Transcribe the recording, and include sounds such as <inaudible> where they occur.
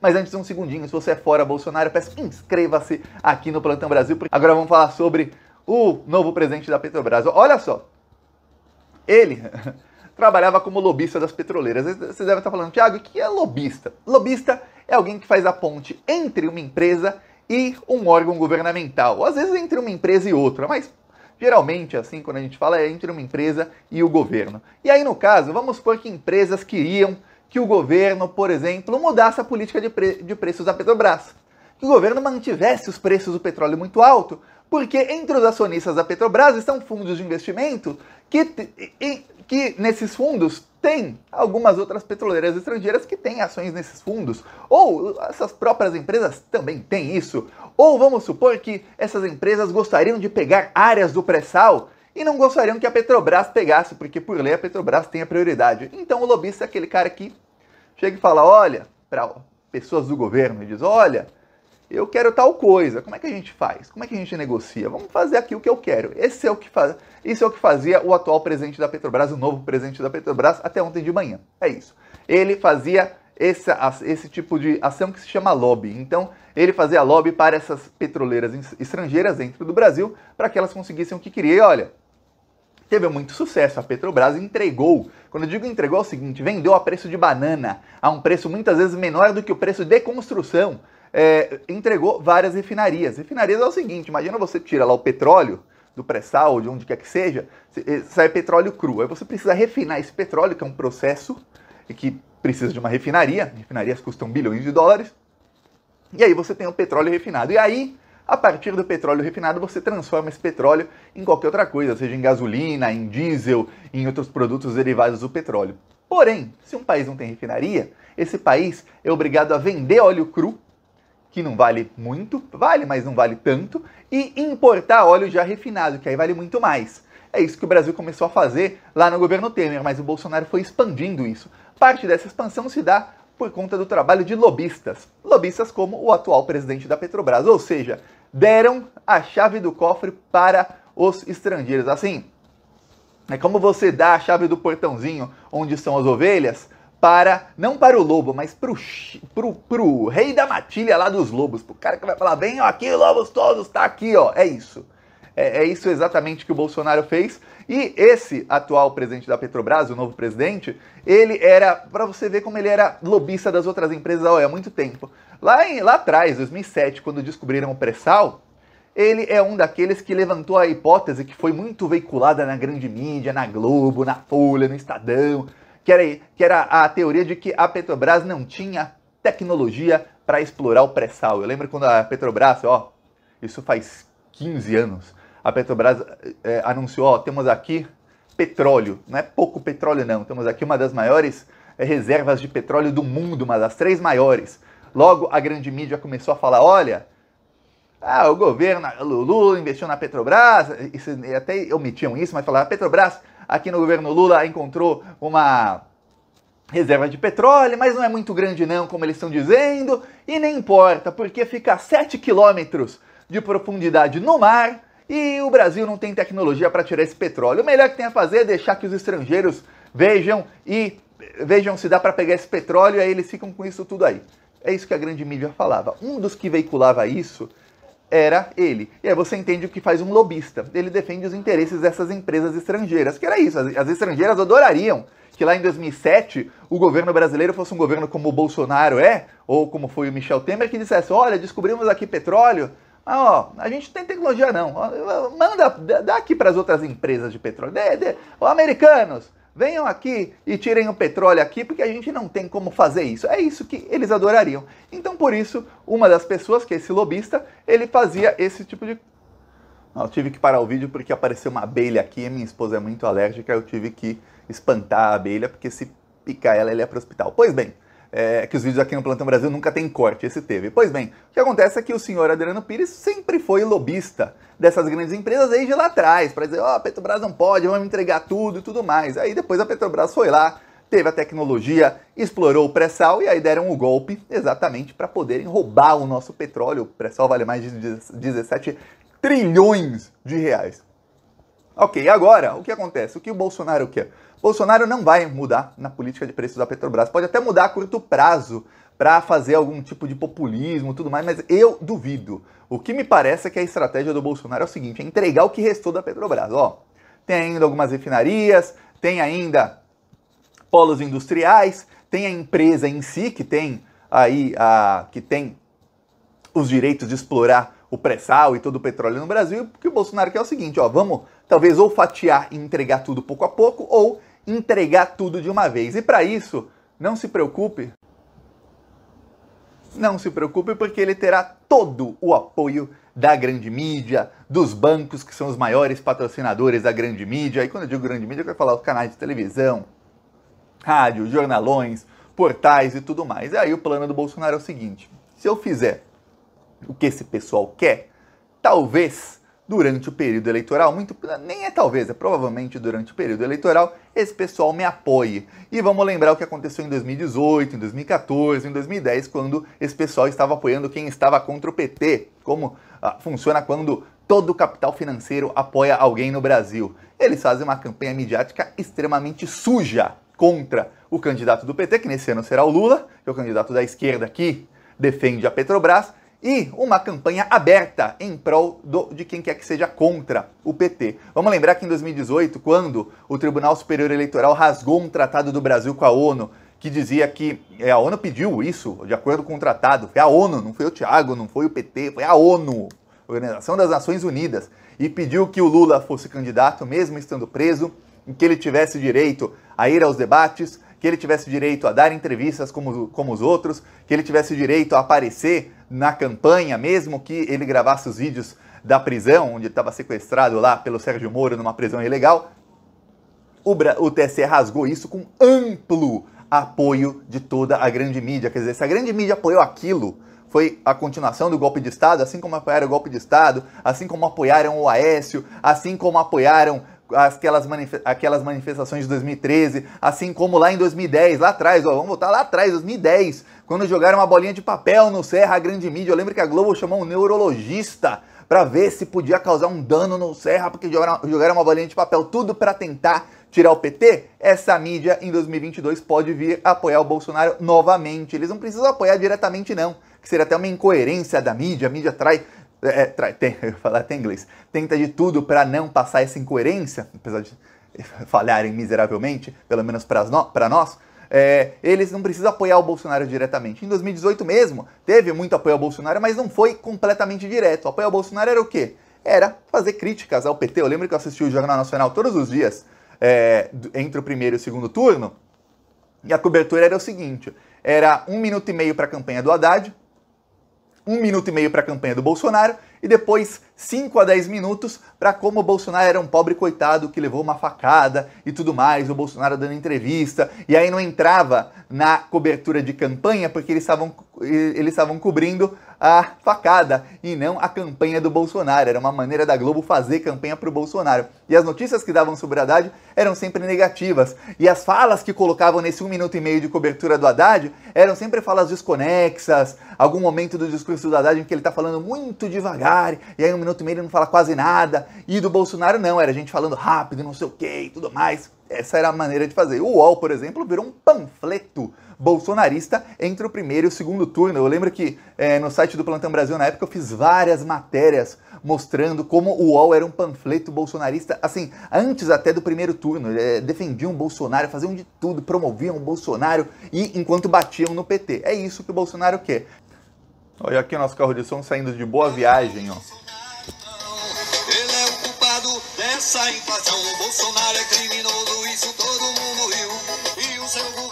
Mas antes, um segundinho, se você é fora Bolsonaro, peço inscreva-se aqui no Plantão Brasil. Porque agora vamos falar sobre o novo presidente da Petrobras. Olha só, ele <laughs> trabalhava como lobista das petroleiras. Você deve estar falando, Tiago, o que é lobista? Lobista é alguém que faz a ponte entre uma empresa e um órgão governamental. Às vezes entre uma empresa e outra, mas geralmente, assim, quando a gente fala, é entre uma empresa e o governo. E aí, no caso, vamos supor que empresas queriam que o governo, por exemplo, mudasse a política de, pre de preços da Petrobras. Que o governo mantivesse os preços do petróleo muito alto, porque entre os acionistas da Petrobras estão fundos de investimento que, que nesses fundos tem algumas outras petroleiras estrangeiras que têm ações nesses fundos, ou essas próprias empresas também têm isso, ou vamos supor que essas empresas gostariam de pegar áreas do pré-sal e não gostariam que a Petrobras pegasse, porque por lei a Petrobras tem a prioridade. Então o lobista é aquele cara que chega e fala: olha, para pessoas do governo, e diz: olha, eu quero tal coisa, como é que a gente faz? Como é que a gente negocia? Vamos fazer aqui o que eu quero. Esse é o que faz... Isso é o que fazia o atual presidente da Petrobras, o novo presidente da Petrobras, até ontem de manhã. É isso. Ele fazia esse, esse tipo de ação que se chama lobby. Então, ele fazia lobby para essas petroleiras estrangeiras dentro do Brasil para que elas conseguissem o que queria. E olha, teve muito sucesso. A Petrobras entregou. Quando eu digo entregou, é o seguinte: vendeu a preço de banana, a um preço muitas vezes menor do que o preço de construção. É, entregou várias refinarias. Refinarias é o seguinte: imagina você tira lá o petróleo do pré-sal, de onde quer que seja, eh, sai petróleo cru. Aí você precisa refinar esse petróleo, que é um processo que precisa de uma refinaria. Refinarias custam bilhões de dólares. E aí você tem o petróleo refinado. E aí a partir do petróleo refinado, você transforma esse petróleo em qualquer outra coisa, seja em gasolina, em diesel, em outros produtos derivados do petróleo. Porém, se um país não tem refinaria, esse país é obrigado a vender óleo cru, que não vale muito, vale, mas não vale tanto, e importar óleo já refinado, que aí vale muito mais. É isso que o Brasil começou a fazer lá no governo Temer, mas o Bolsonaro foi expandindo isso. Parte dessa expansão se dá por conta do trabalho de lobistas. Lobistas como o atual presidente da Petrobras, ou seja, deram a chave do cofre para os estrangeiros. Assim, é como você dá a chave do portãozinho onde estão as ovelhas para, não para o lobo, mas para o pro, pro rei da matilha lá dos lobos, para o cara que vai falar, vem ó, aqui, lobos todos, tá aqui, ó, é isso. É, é isso exatamente que o Bolsonaro fez. E esse atual presidente da Petrobras, o novo presidente, ele era, para você ver como ele era lobista das outras empresas, ó, há muito tempo. Lá, em, lá atrás, 2007, quando descobriram o pré-sal, ele é um daqueles que levantou a hipótese que foi muito veiculada na grande mídia, na Globo, na Folha, no Estadão, que era, que era a teoria de que a Petrobras não tinha tecnologia para explorar o pré-sal. Eu lembro quando a Petrobras, ó, isso faz 15 anos, a Petrobras é, anunciou, ó, temos aqui petróleo, não é pouco petróleo não, temos aqui uma das maiores é, reservas de petróleo do mundo, uma das três maiores. Logo, a grande mídia começou a falar: olha, ah, o governo, o Lula investiu na Petrobras, e até omitiam isso, mas falaram: a Petrobras, aqui no governo Lula, encontrou uma reserva de petróleo, mas não é muito grande, não, como eles estão dizendo, e nem importa, porque fica a 7 quilômetros de profundidade no mar. E o Brasil não tem tecnologia para tirar esse petróleo. O melhor que tem a fazer é deixar que os estrangeiros vejam e vejam se dá para pegar esse petróleo, aí eles ficam com isso tudo aí. É isso que a grande mídia falava. Um dos que veiculava isso era ele. E aí você entende o que faz um lobista. Ele defende os interesses dessas empresas estrangeiras, que era isso. As, as estrangeiras adorariam que lá em 2007 o governo brasileiro fosse um governo como o Bolsonaro é, ou como foi o Michel Temer, que dissesse: olha, descobrimos aqui petróleo. Ah, ó, a gente não tem tecnologia não. Manda, dá aqui para as outras empresas de petróleo. De, de, ó, americanos, venham aqui e tirem o petróleo aqui, porque a gente não tem como fazer isso. É isso que eles adorariam. Então, por isso, uma das pessoas, que é esse lobista, ele fazia esse tipo de. Eu tive que parar o vídeo porque apareceu uma abelha aqui, minha esposa é muito alérgica, eu tive que espantar a abelha, porque se picar ela, ele é para o hospital. Pois bem, é, que os vídeos aqui no Plantão Brasil nunca tem corte, esse teve. Pois bem, o que acontece é que o senhor Adriano Pires sempre foi lobista dessas grandes empresas desde lá atrás, para dizer, ó, oh, a Petrobras não pode, vamos entregar tudo e tudo mais. Aí depois a Petrobras foi lá, teve a tecnologia, explorou o pré-sal e aí deram o golpe exatamente para poderem roubar o nosso petróleo. O pré-sal vale mais de 17 trilhões de reais. Ok, agora, o que acontece? O que o Bolsonaro quer? Bolsonaro não vai mudar na política de preços da Petrobras. Pode até mudar a curto prazo para fazer algum tipo de populismo tudo mais, mas eu duvido. O que me parece é que a estratégia do Bolsonaro é o seguinte: é entregar o que restou da Petrobras. Ó, tem ainda algumas refinarias, tem ainda polos industriais, tem a empresa em si que tem aí a que tem os direitos de explorar o pré-sal e todo o petróleo no Brasil, O que o Bolsonaro quer é o seguinte, ó, vamos Talvez ou fatiar e entregar tudo pouco a pouco, ou entregar tudo de uma vez. E para isso, não se preocupe. Não se preocupe, porque ele terá todo o apoio da grande mídia, dos bancos que são os maiores patrocinadores da grande mídia. E quando eu digo grande mídia, eu quero falar os canais de televisão, rádio, jornalões, portais e tudo mais. E aí o plano do Bolsonaro é o seguinte: se eu fizer o que esse pessoal quer, talvez durante o período eleitoral, muito nem é talvez, é provavelmente durante o período eleitoral, esse pessoal me apoie. E vamos lembrar o que aconteceu em 2018, em 2014, em 2010, quando esse pessoal estava apoiando quem estava contra o PT, como ah, funciona quando todo o capital financeiro apoia alguém no Brasil. Eles fazem uma campanha midiática extremamente suja contra o candidato do PT, que nesse ano será o Lula, que é o candidato da esquerda aqui, defende a Petrobras, e uma campanha aberta em prol do, de quem quer que seja contra o PT. Vamos lembrar que em 2018, quando o Tribunal Superior Eleitoral rasgou um tratado do Brasil com a ONU que dizia que é, a ONU pediu isso, de acordo com o tratado, foi a ONU, não foi o Tiago, não foi o PT, foi a ONU, Organização das Nações Unidas, e pediu que o Lula fosse candidato mesmo estando preso, que ele tivesse direito a ir aos debates, que ele tivesse direito a dar entrevistas como, como os outros, que ele tivesse direito a aparecer na campanha, mesmo que ele gravasse os vídeos da prisão, onde estava sequestrado lá pelo Sérgio Moro numa prisão ilegal. O, o TSE rasgou isso com amplo apoio de toda a grande mídia. Quer dizer, se a grande mídia apoiou aquilo, foi a continuação do golpe de Estado, assim como apoiaram o golpe de Estado, assim como apoiaram o Aécio, assim como apoiaram aquelas, manif aquelas manifestações de 2013, assim como lá em 2010, lá atrás, ó, vamos voltar lá atrás, 2010, quando jogaram uma bolinha de papel no Serra, a grande mídia. Eu lembro que a Globo chamou um neurologista para ver se podia causar um dano no Serra, porque jogaram, jogaram uma bolinha de papel, tudo para tentar tirar o PT, essa mídia em 2022 pode vir apoiar o Bolsonaro novamente. Eles não precisam apoiar diretamente, não, que seria até uma incoerência da mídia. A mídia trai é, é try, tem, <laughs> eu falar até inglês. Tenta de tudo para não passar essa incoerência, apesar de <laughs> falharem miseravelmente, pelo menos para nós. É, eles não precisam apoiar o Bolsonaro diretamente. Em 2018 mesmo, teve muito apoio ao Bolsonaro, mas não foi completamente direto. O apoio ao Bolsonaro era o quê? Era fazer críticas ao PT. Eu lembro que eu assisti o Jornal Nacional todos os dias, é, entre o primeiro e o segundo turno, e a cobertura era o seguinte: era um minuto e meio para a campanha do Haddad, um minuto e meio para a campanha do Bolsonaro e depois 5 a 10 minutos para como o Bolsonaro era um pobre coitado que levou uma facada e tudo mais, o Bolsonaro dando entrevista, e aí não entrava na cobertura de campanha porque eles estavam eles estavam cobrindo a facada e não a campanha do Bolsonaro. Era uma maneira da Globo fazer campanha para o Bolsonaro. E as notícias que davam sobre o Haddad eram sempre negativas. E as falas que colocavam nesse um minuto e meio de cobertura do Haddad eram sempre falas desconexas, algum momento do discurso do Haddad em que ele está falando muito devagar, e aí um minuto minuto e meio ele não fala quase nada. E do Bolsonaro não, era gente falando rápido, não sei o que e tudo mais. Essa era a maneira de fazer. O UOL, por exemplo, virou um panfleto bolsonarista entre o primeiro e o segundo turno. Eu lembro que é, no site do Plantão Brasil, na época, eu fiz várias matérias mostrando como o UOL era um panfleto bolsonarista, assim, antes até do primeiro turno. É, defendiam o Bolsonaro, faziam de tudo, promoviam o Bolsonaro e enquanto batiam no PT. É isso que o Bolsonaro quer. Olha aqui o nosso carro de som saindo de boa viagem, ó essa inflação. O Bolsonaro é criminoso, isso todo mundo viu. E o seu governo.